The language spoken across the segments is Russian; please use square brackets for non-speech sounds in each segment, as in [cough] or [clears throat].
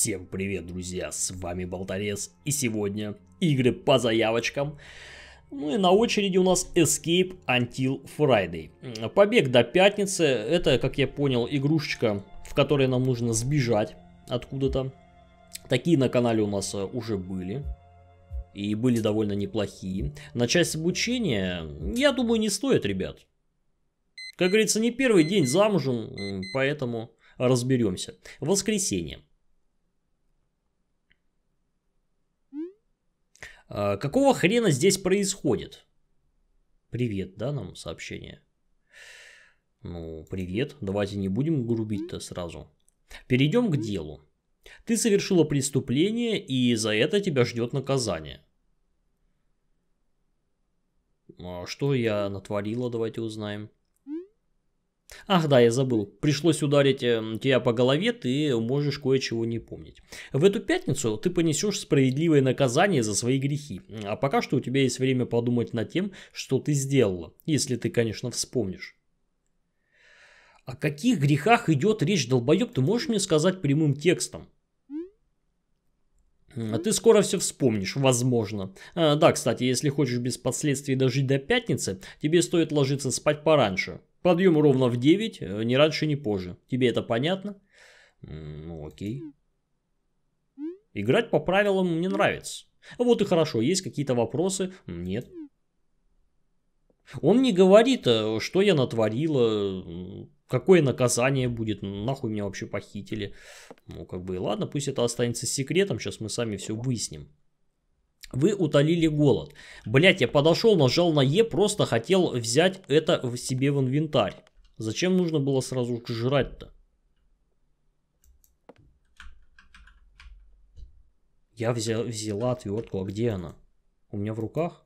Всем привет, друзья, с вами Болторез, и сегодня игры по заявочкам. Ну и на очереди у нас Escape Until Friday. Побег до пятницы, это, как я понял, игрушечка, в которой нам нужно сбежать откуда-то. Такие на канале у нас э, уже были, и были довольно неплохие. На часть обучения, я думаю, не стоит, ребят. Как говорится, не первый день замужем, поэтому разберемся. Воскресенье. А, какого хрена здесь происходит? Привет, да, нам сообщение? Ну, привет, давайте не будем грубить-то сразу. Перейдем к делу. Ты совершила преступление, и за это тебя ждет наказание. А что я натворила, давайте узнаем. Ах да, я забыл. Пришлось ударить эм, тебя по голове, ты можешь кое-чего не помнить. В эту пятницу ты понесешь справедливое наказание за свои грехи. А пока что у тебя есть время подумать над тем, что ты сделала. Если ты, конечно, вспомнишь. О каких грехах идет речь, долбоеб, ты можешь мне сказать прямым текстом? Ты скоро все вспомнишь, возможно. А, да, кстати, если хочешь без последствий дожить до пятницы, тебе стоит ложиться спать пораньше. Подъем ровно в 9, э, не раньше, не позже. Тебе это понятно? Ну, окей. Играть по правилам мне нравится. Вот и хорошо, есть какие-то вопросы? Нет. Он не говорит, э, что я натворила, какое наказание будет, нахуй меня вообще похитили. Ну, как бы, ладно, пусть это останется секретом, сейчас мы сами все выясним. Вы утолили голод. Блять, я подошел, нажал на Е, просто хотел взять это в себе в инвентарь. Зачем нужно было сразу жрать-то? Я взял, взяла отвертку, а где она? У меня в руках?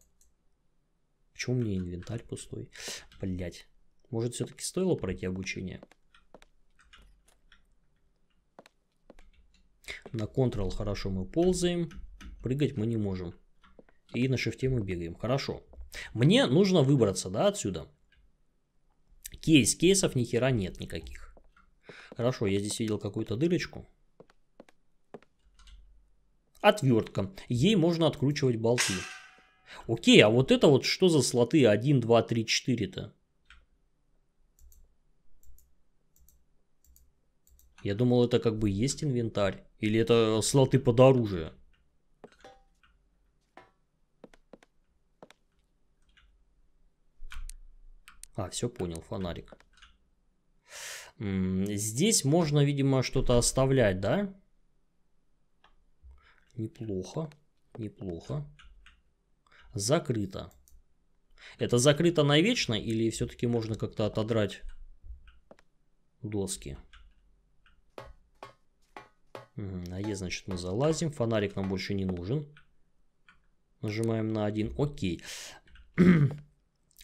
Почему у меня инвентарь пустой? Блять. Может, все-таки стоило пройти обучение? На Ctrl хорошо мы ползаем. Прыгать мы не можем и на шифте мы бегаем. Хорошо. Мне нужно выбраться, да, отсюда. Кейс, кейсов ни хера нет никаких. Хорошо, я здесь видел какую-то дырочку. Отвертка. Ей можно откручивать болты. Окей, а вот это вот что за слоты 1, 2, 3, 4-то? Я думал, это как бы есть инвентарь. Или это слоты под оружие. А, все понял, фонарик. Здесь можно, видимо, что-то оставлять, да? Неплохо, неплохо. Закрыто. Это закрыто навечно или все-таки можно как-то отодрать доски? А Е, значит, мы залазим. Фонарик нам больше не нужен. Нажимаем на один. Окей. [clears throat]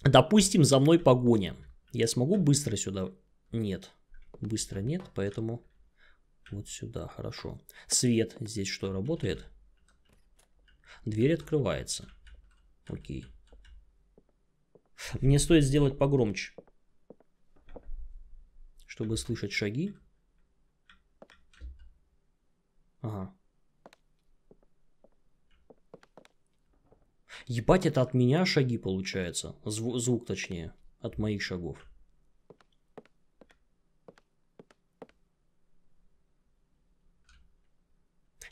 Допустим, за мной погоня. Я смогу быстро сюда? Нет. Быстро нет, поэтому вот сюда, хорошо. Свет здесь что, работает? Дверь открывается. Окей. Мне стоит сделать погромче, чтобы слышать шаги. Ага. Ебать, это от меня шаги получается. Зву звук точнее. От моих шагов.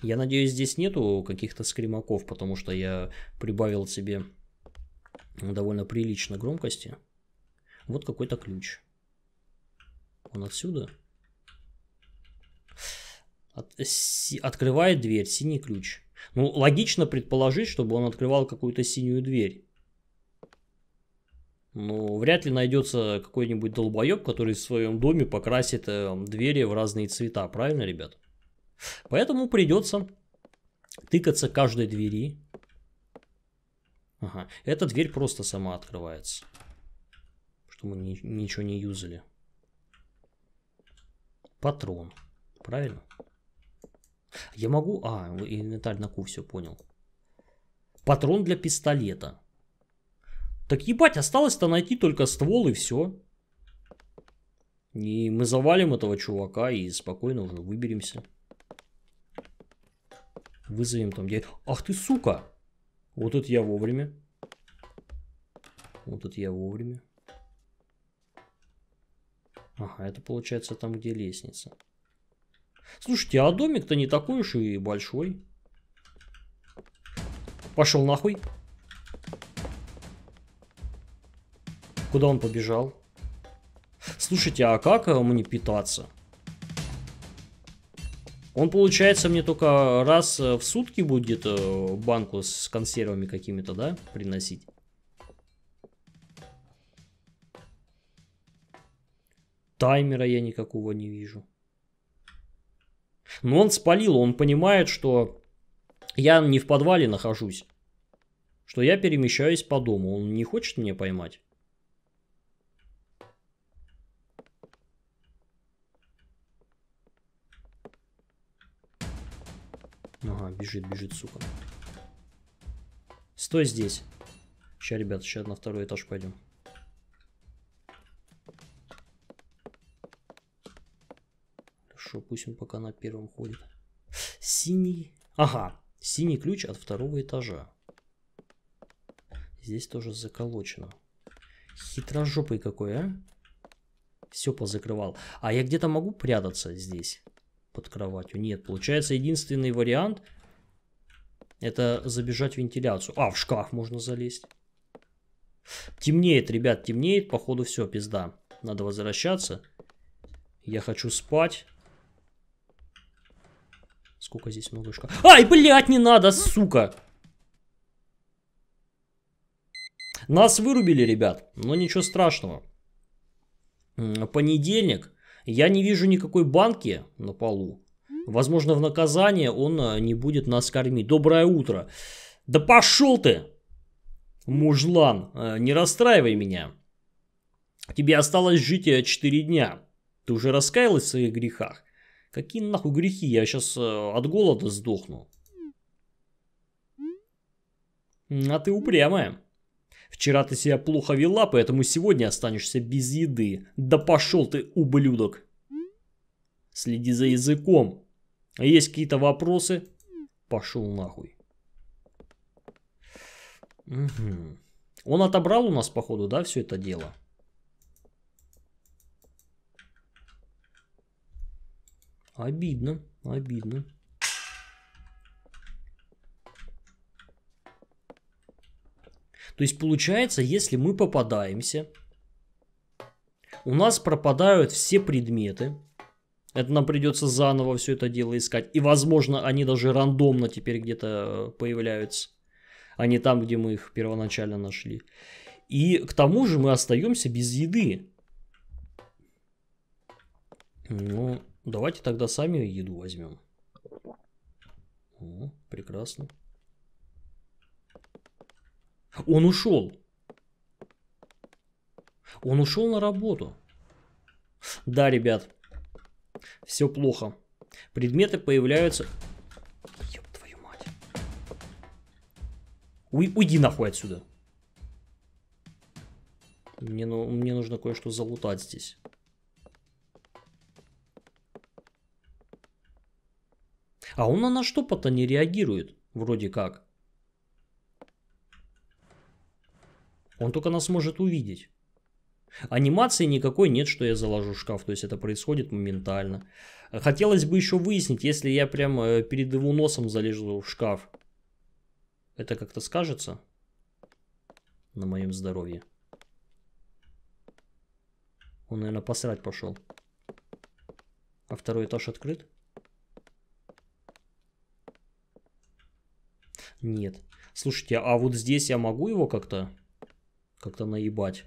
Я надеюсь, здесь нету каких-то скримаков, потому что я прибавил себе довольно прилично громкости. Вот какой-то ключ. Он отсюда. От, с, открывает дверь, синий ключ. Ну, логично предположить, чтобы он открывал какую-то синюю дверь. Ну, вряд ли найдется какой-нибудь долбоеб, который в своем доме покрасит э, двери в разные цвета, правильно, ребят? Поэтому придется тыкаться каждой двери. Ага, эта дверь просто сама открывается. Что мы ни ничего не юзали. Патрон, правильно? Правильно. Я могу... А, инвентарь на Q, все понял. Патрон для пистолета. Так ебать, осталось-то найти только ствол и все. И мы завалим этого чувака и спокойно уже выберемся. Вызовем там где... Ах ты, сука! Вот это я вовремя. Вот это я вовремя. Ага, это получается там, где лестница. Слушайте, а домик-то не такой уж и большой. Пошел нахуй. Куда он побежал? Слушайте, а как мне питаться? Он, получается, мне только раз в сутки будет э, банку с консервами какими-то, да, приносить? Таймера я никакого не вижу. Но он спалил, он понимает, что я не в подвале нахожусь, что я перемещаюсь по дому. Он не хочет меня поймать. Ага, бежит, бежит, сука. Стой здесь. Сейчас, ребят, сейчас на второй этаж пойдем. Хорошо, пусть он пока на первом ходит. Синий. Ага, синий ключ от второго этажа. Здесь тоже заколочено. Хитрожопый какой, а? Все позакрывал. А я где-то могу прятаться здесь? Под кроватью? Нет, получается единственный вариант это забежать в вентиляцию. А, в шкаф можно залезть. Темнеет, ребят, темнеет. Походу все, пизда. Надо возвращаться. Я хочу спать. Сколько здесь много шкафов. Ай, блядь, не надо, сука! Нас вырубили, ребят, но ничего страшного. Понедельник. Я не вижу никакой банки на полу. Возможно, в наказание он э, не будет нас кормить. Доброе утро. Да пошел ты, мужлан, э, не расстраивай меня. Тебе осталось жить 4 э, дня. Ты уже раскаялась в своих грехах? Какие нахуй грехи? Я сейчас э, от голода сдохну. А ты упрямая. Вчера ты себя плохо вела, поэтому сегодня останешься без еды. Да пошел ты, ублюдок. Следи за языком. А есть какие-то вопросы? Пошел нахуй. Угу. Он отобрал у нас, походу, да, все это дело? Обидно, обидно. То есть получается, если мы попадаемся, у нас пропадают все предметы. Это нам придется заново все это дело искать. И, возможно, они даже рандомно теперь где-то э, появляются, а не там, где мы их первоначально нашли. И к тому же мы остаемся без еды. Ну, Давайте тогда сами еду возьмем. О, прекрасно. Он ушел. Он ушел на работу. Да, ребят. Все плохо. Предметы появляются... Ёб твою мать. уйди нахуй отсюда. Мне, ну, мне нужно кое-что залутать здесь. А он на что-то не реагирует, вроде как. Он только нас может увидеть. Анимации никакой нет, что я заложу шкаф, то есть это происходит моментально. Хотелось бы еще выяснить, если я прям э, перед его носом залезу в шкаф, это как-то скажется на моем здоровье? Он, наверное, посрать пошел. А второй этаж открыт? Нет. Слушайте, а вот здесь я могу его как-то как-то наебать?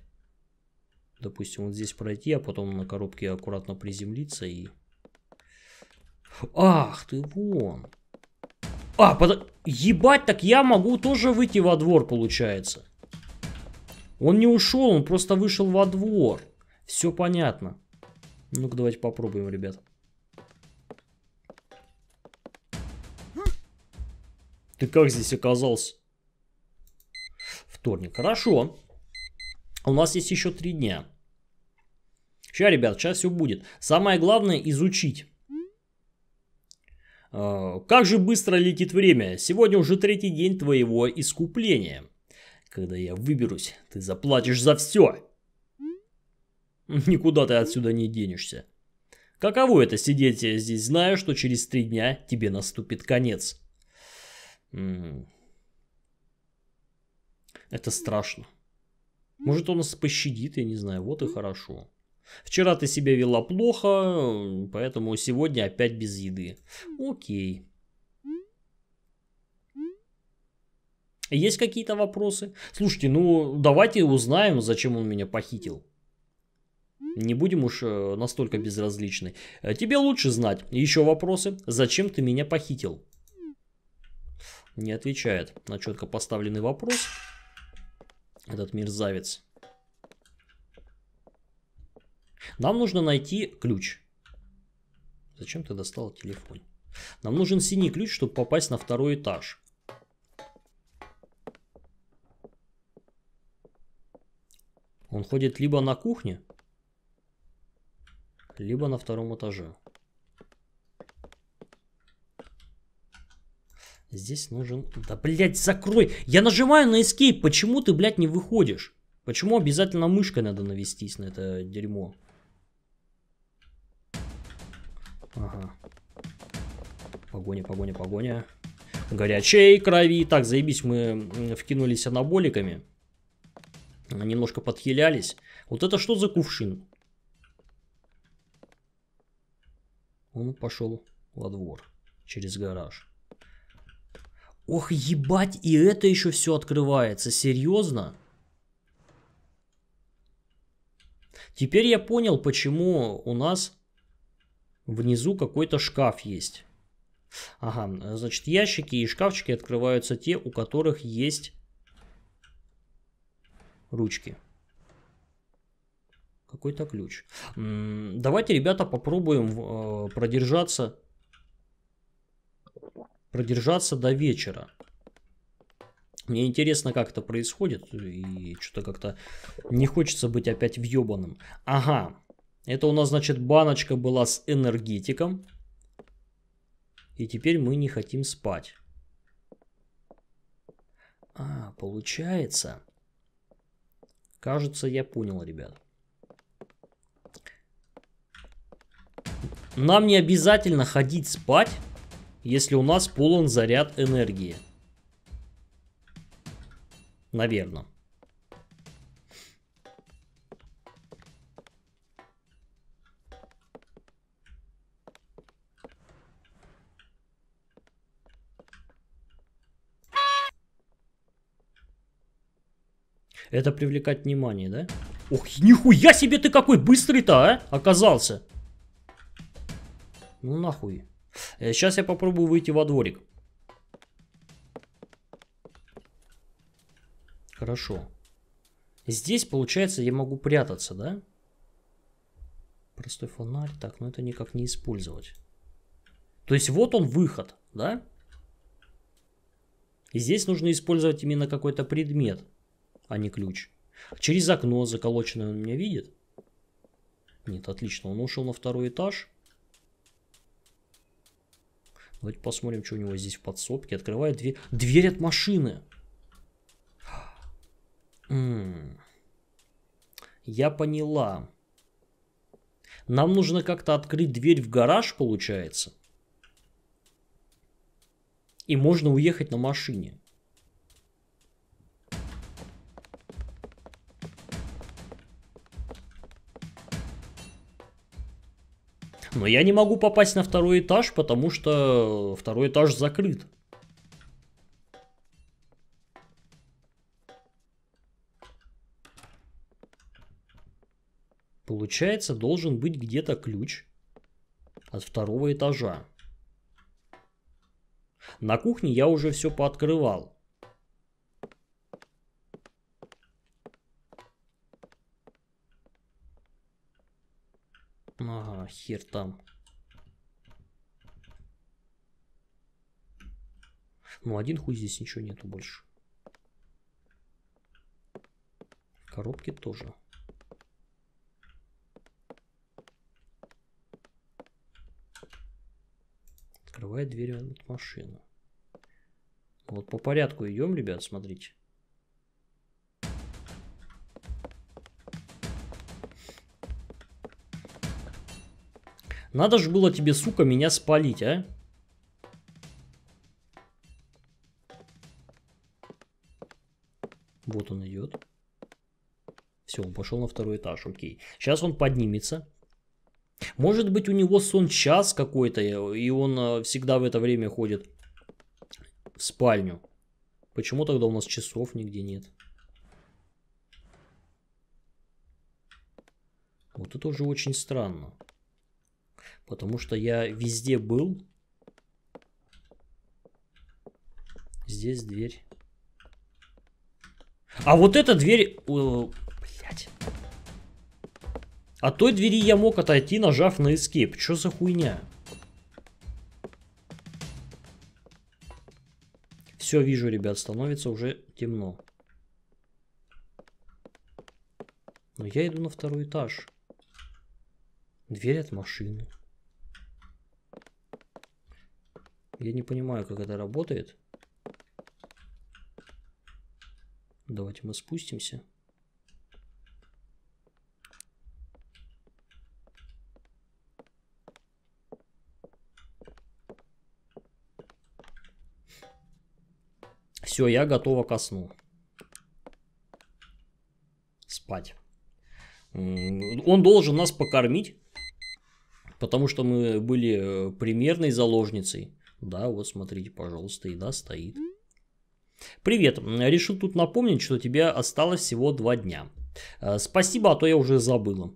Допустим, вот здесь пройти, а потом на коробке аккуратно приземлиться и... Ах ты вон! А, под... ебать, так я могу тоже выйти во двор, получается. Он не ушел, он просто вышел во двор. Все понятно. Ну-ка, давайте попробуем, ребят. Ты как здесь оказался? Вторник. Хорошо. А у нас есть еще три дня. Сейчас, ребят, сейчас все будет. Самое главное изучить. А, как же быстро летит время. Сегодня уже третий день твоего искупления. Когда я выберусь, ты заплатишь за все. Никуда ты отсюда не денешься. Каково это сидеть здесь, зная, что через три дня тебе наступит конец? Это страшно. Может, он нас пощадит, я не знаю, вот и хорошо. Вчера ты себя вела плохо, поэтому сегодня опять без еды. Окей. Есть какие-то вопросы? Слушайте, ну давайте узнаем, зачем он меня похитил. Не будем уж э, настолько безразличны. Э, тебе лучше знать. Еще вопросы? Зачем ты меня похитил? не отвечает на четко поставленный вопрос. Этот мерзавец. Нам нужно найти ключ. Зачем ты достал телефон? Нам нужен синий ключ, чтобы попасть на второй этаж. Он ходит либо на кухне, либо на втором этаже. Здесь нужен... Да, блядь, закрой! Я нажимаю на escape, почему ты, блядь, не выходишь? Почему обязательно мышкой надо навестись на это дерьмо? Ага. Погоня, погоня, погоня. Горячей крови. Так, заебись, мы вкинулись анаболиками. Немножко подхилялись. Вот это что за кувшин? Он пошел во двор через гараж. Ох, ебать, и это еще все открывается. Серьезно? Теперь я понял, почему у нас внизу какой-то шкаф есть. Ага, значит, ящики и шкафчики открываются те, у которых есть ручки. Какой-то ключ. Давайте, ребята, попробуем э, продержаться продержаться до вечера. Мне интересно, как это происходит, и что-то как-то не хочется быть опять въебанным. Ага, это у нас, значит, баночка была с энергетиком, и теперь мы не хотим спать. А, получается... Кажется, я понял, ребят. Нам не обязательно ходить спать, если у нас полон заряд энергии. Наверное. Это привлекать внимание, да? Ох, нихуя себе ты какой быстрый-то, а? Оказался. Ну нахуй. Сейчас э, я попробую выйти во дворик. Хорошо. Здесь, получается, я могу прятаться, да? Простой фонарь. Так, но ну это никак не использовать. То есть вот он выход, да? И здесь нужно использовать именно какой-то предмет, а не ключ. Через окно заколоченное он меня видит? Нет, отлично, он ушел на второй этаж. Давайте посмотрим, что у него здесь в подсобке. Открывает дверь. Дверь от машины. Я поняла. Нам нужно как-то открыть дверь в гараж, получается. И можно уехать на машине. Но я не могу попасть на второй этаж, потому что второй этаж закрыт. Получается, должен быть где-то ключ от второго этажа. На кухне я уже все пооткрывал. хер там. Ну, один хуй здесь ничего нету больше. Коробки тоже. Открывает дверь от машины. Вот по порядку идем, ребят, смотрите. Надо же было тебе, сука, меня спалить, а? Вот он идет. Все, он пошел на второй этаж, окей. Сейчас он поднимется. Может быть, у него сон час какой-то, и он э, всегда в это время ходит в спальню. Почему тогда у нас часов нигде нет? Вот это уже очень странно потому что я везде был. Здесь дверь. А вот эта дверь... О, блядь. От той двери я мог отойти, нажав на escape. Что за хуйня? Все, вижу, ребят, становится уже темно. Но я иду на второй этаж. Дверь от машины. Я не понимаю, как это работает. Давайте мы спустимся. Все, я готова ко сну. Спать. Он должен нас покормить, потому что мы были э, примерной заложницей. Да, вот смотрите, пожалуйста, еда стоит. Привет, решил тут напомнить, что тебе осталось всего два дня. Э, спасибо, а то я уже забыла.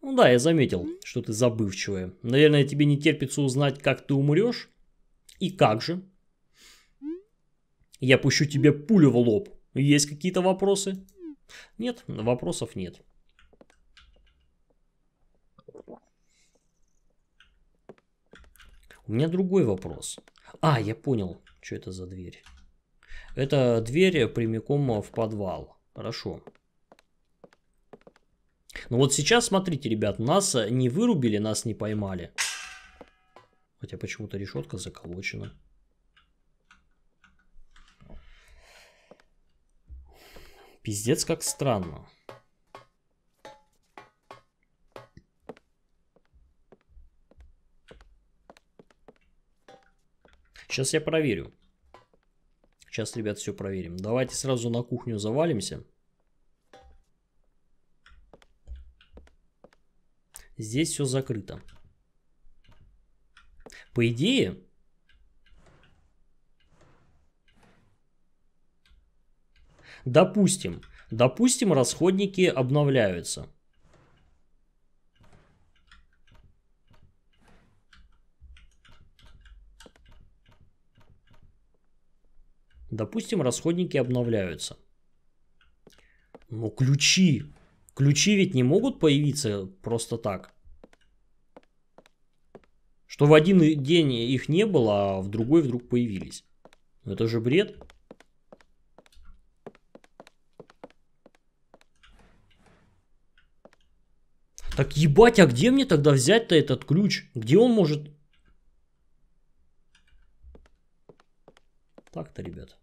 Ну да, я заметил, что ты забывчивая. Наверное, тебе не терпится узнать, как ты умрешь. И как же? Я пущу тебе пулю в лоб. Есть какие-то вопросы? Нет, вопросов нет. У меня другой вопрос. А, я понял, что это за дверь. Это дверь прямиком в подвал. Хорошо. Ну вот сейчас, смотрите, ребят, нас не вырубили, нас не поймали. Хотя почему-то решетка заколочена. Пиздец, как странно. Сейчас я проверю. Сейчас, ребят, все проверим. Давайте сразу на кухню завалимся. Здесь все закрыто. По идее... Допустим, допустим, расходники обновляются. Допустим, расходники обновляются. Но ну, ключи. Ключи ведь не могут появиться просто так. Что в один день их не было, а в другой вдруг появились. Ну, это же бред. Так ебать, а где мне тогда взять-то этот ключ? Где он может Так-то, ребят.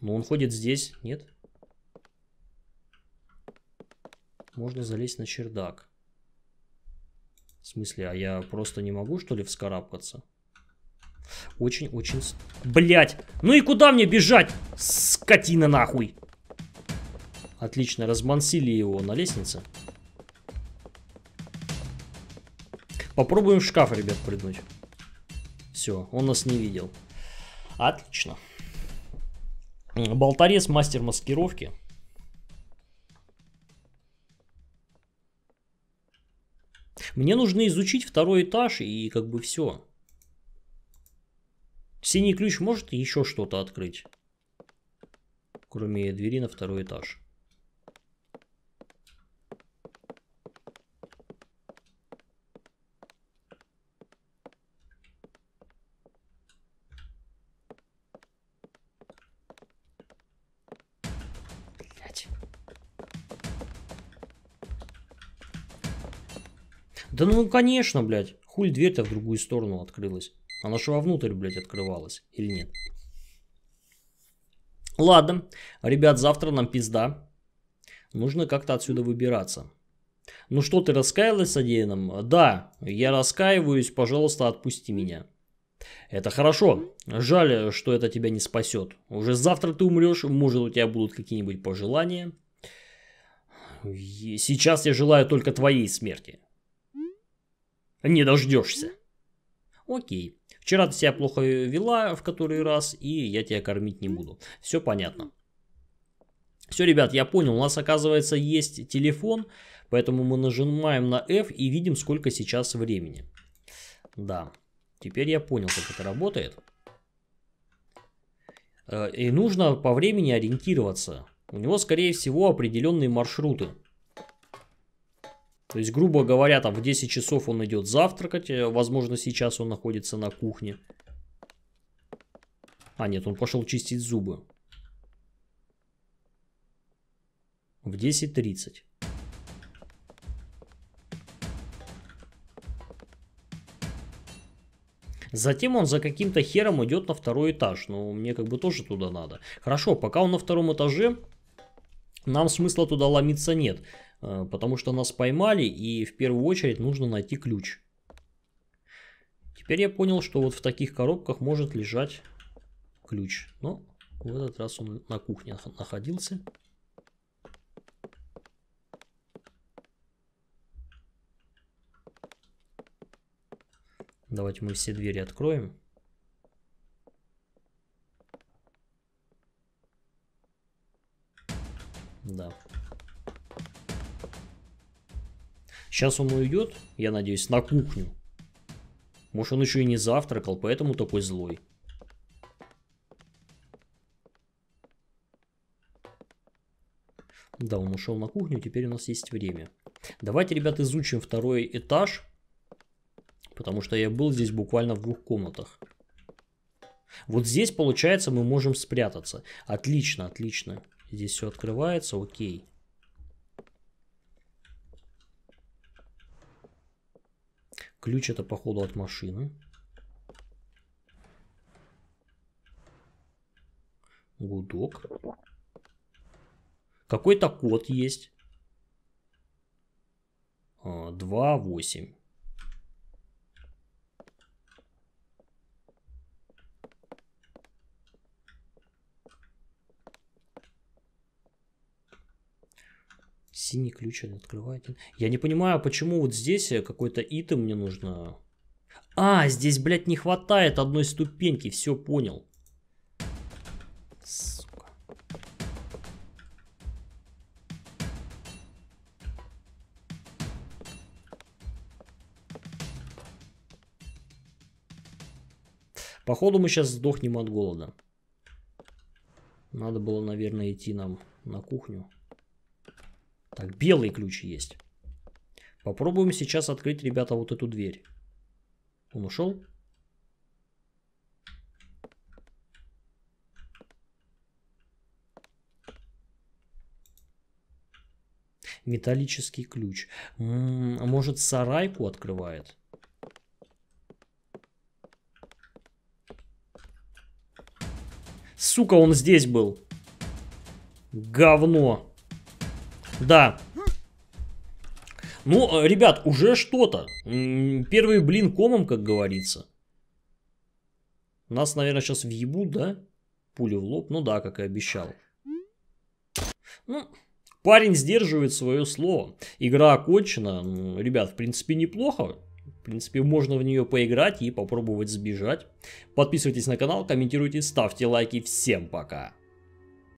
Ну, он ходит здесь, нет? Можно залезть на чердак. В смысле, а я просто не могу, что ли, вскарабкаться? Очень-очень... Блять! Ну и куда мне бежать? Скотина нахуй! Отлично, размансили его на лестнице. Попробуем в шкаф, ребят, прыгнуть. Все, он нас не видел. Отлично. Болторез, мастер маскировки. Мне нужно изучить второй этаж и как бы все. Синий ключ может еще что-то открыть. Кроме двери на второй этаж. Да ну конечно, блядь. Хуй дверь-то в другую сторону открылась. Она же вовнутрь, блядь, открывалась. Или нет? Ладно, ребят, завтра нам пизда. Нужно как-то отсюда выбираться. Ну что, ты раскаялась содеянным? Да, я раскаиваюсь, пожалуйста, отпусти меня. Это хорошо. Жаль, что это тебя не спасет. Уже завтра ты умрешь, может у тебя будут какие-нибудь пожелания. Сейчас я желаю только твоей смерти не дождешься. Окей. Вчера ты себя плохо вела в который раз, и я тебя кормить не буду. Все понятно. Все, ребят, я понял. У нас, оказывается, есть телефон, поэтому мы нажимаем на F и видим, сколько сейчас времени. Да, теперь я понял, как это работает. Э, и нужно по времени ориентироваться. У него, скорее всего, определенные маршруты. То есть, грубо говоря, там в 10 часов он идет завтракать. Э, возможно, сейчас он находится на кухне. А, нет, он пошел чистить зубы. В 10.30. Затем он за каким-то хером идет на второй этаж. Но ну, мне как бы тоже туда надо. Хорошо, пока он на втором этаже, нам смысла туда ломиться нет. Э, потому что нас поймали, и в первую очередь нужно найти ключ. Теперь я понял, что вот в таких коробках может лежать ключ. Но в этот раз он на кухне находился. Давайте мы все двери откроем. Да, Сейчас он уйдет, я надеюсь, на кухню. Может, он еще и не завтракал, поэтому такой злой. Да, он ушел на кухню, теперь у нас есть время. Давайте, ребят, изучим второй этаж, потому что я был здесь буквально в двух комнатах. Вот здесь, получается, мы можем спрятаться. Отлично, отлично. Здесь все открывается, окей. Ключ это походу от машины. Гудок. Какой-то код есть. 2, а, 8. Синий ключ он открывает. Я не понимаю, а почему вот здесь э, какой-то итем мне нужно. А, здесь, блядь, не хватает одной ступеньки. Все понял. Сука. Походу мы сейчас сдохнем от голода. Надо было, наверное, идти нам на кухню. Так, белый ключ есть. Попробуем сейчас открыть, ребята, вот эту дверь. Он ушел? Металлический ключ. А может, сарайку открывает? Сука, он здесь был. Говно. Да. Ну, э, ребят, уже что-то. Первый блин комом, как говорится. Нас, наверное, сейчас въебут, да? Пули в лоб. Ну да, как и обещал. Ну, парень сдерживает свое слово. Игра окончена. Ребят, в принципе, неплохо. В принципе, можно в нее поиграть и попробовать сбежать. Подписывайтесь на канал, комментируйте, ставьте лайки. Всем пока!